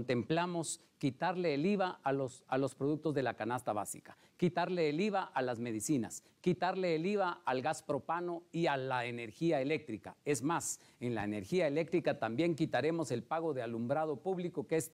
contemplamos quitarle el IVA a los, a los productos de la canasta básica, quitarle el IVA a las medicinas, quitarle el IVA al gas propano y a la energía eléctrica. Es más, en la energía eléctrica también quitaremos el pago de alumbrado público, que es